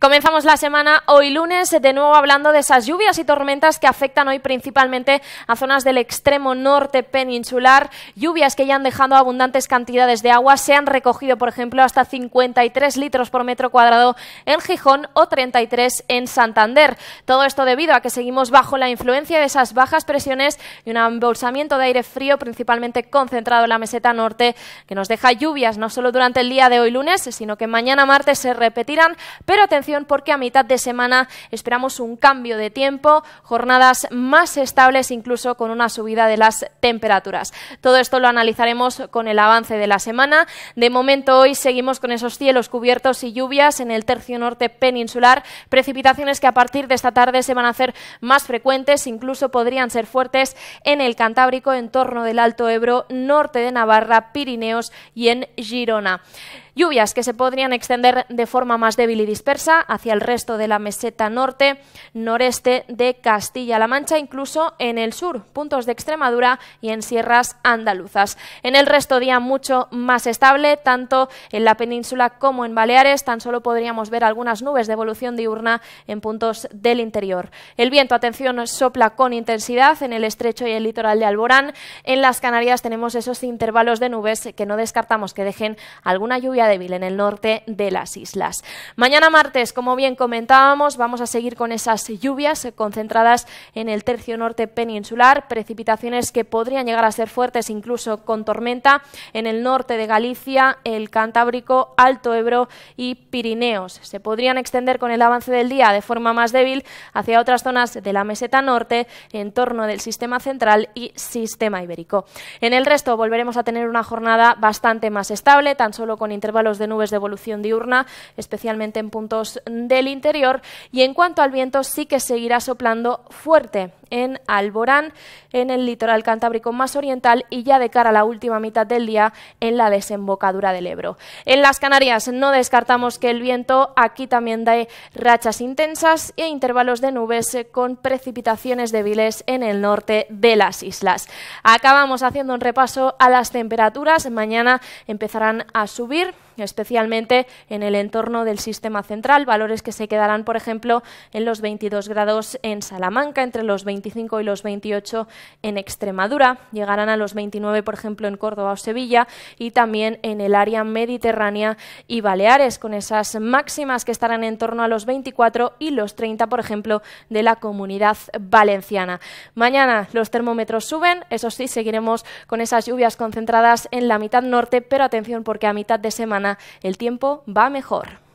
Comenzamos la semana hoy lunes, de nuevo hablando de esas lluvias y tormentas que afectan hoy principalmente a zonas del extremo norte peninsular. Lluvias que ya han dejado abundantes cantidades de agua. Se han recogido, por ejemplo, hasta 53 litros por metro cuadrado en Gijón o 33 en Santander. Todo esto debido a que seguimos bajo la influencia de esas bajas presiones y un embolsamiento de aire frío principalmente concentrado en la meseta norte que nos deja lluvias no solo durante el día de hoy lunes, sino que mañana martes se repetirán, pero atención porque a mitad de semana esperamos un cambio de tiempo, jornadas más estables incluso con una subida de las temperaturas. Todo esto lo analizaremos con el avance de la semana. De momento hoy seguimos con esos cielos cubiertos y lluvias en el tercio norte peninsular, precipitaciones que a partir de esta tarde se van a hacer más frecuentes, incluso podrían ser fuertes en el Cantábrico, en torno del Alto Ebro, norte de Navarra, Pirineos y en Girona. Lluvias que se podrían extender de forma más débil y dispersa hacia el resto de la meseta norte, noreste de Castilla-La Mancha, incluso en el sur, puntos de Extremadura y en sierras andaluzas. En el resto día mucho más estable, tanto en la península como en Baleares, tan solo podríamos ver algunas nubes de evolución diurna en puntos del interior. El viento, atención, sopla con intensidad en el estrecho y el litoral de Alborán. En las Canarias tenemos esos intervalos de nubes que no descartamos que dejen alguna lluvia débil, en el norte de las islas. Mañana martes, como bien comentábamos, vamos a seguir con esas lluvias concentradas en el tercio norte peninsular, precipitaciones que podrían llegar a ser fuertes incluso con tormenta en el norte de Galicia, el Cantábrico, Alto Ebro y Pirineos. Se podrían extender con el avance del día de forma más débil hacia otras zonas de la meseta norte, en torno del sistema central y sistema ibérico. En el resto volveremos a tener una jornada bastante más estable, tan solo con intervalos intervalos de nubes de evolución diurna, especialmente en puntos del interior. Y en cuanto al viento, sí que seguirá soplando fuerte en Alborán, en el litoral cantábrico más oriental y ya de cara a la última mitad del día en la desembocadura del Ebro. En las Canarias no descartamos que el viento aquí también dé rachas intensas e intervalos de nubes eh, con precipitaciones débiles en el norte de las islas. Acabamos haciendo un repaso a las temperaturas. Mañana empezarán a subir especialmente en el entorno del sistema central, valores que se quedarán, por ejemplo, en los 22 grados en Salamanca, entre los 25 y los 28 en Extremadura, llegarán a los 29, por ejemplo, en Córdoba o Sevilla y también en el área mediterránea y Baleares, con esas máximas que estarán en torno a los 24 y los 30, por ejemplo, de la comunidad valenciana. Mañana los termómetros suben, eso sí, seguiremos con esas lluvias concentradas en la mitad norte, pero atención porque a mitad de semana el tiempo va mejor.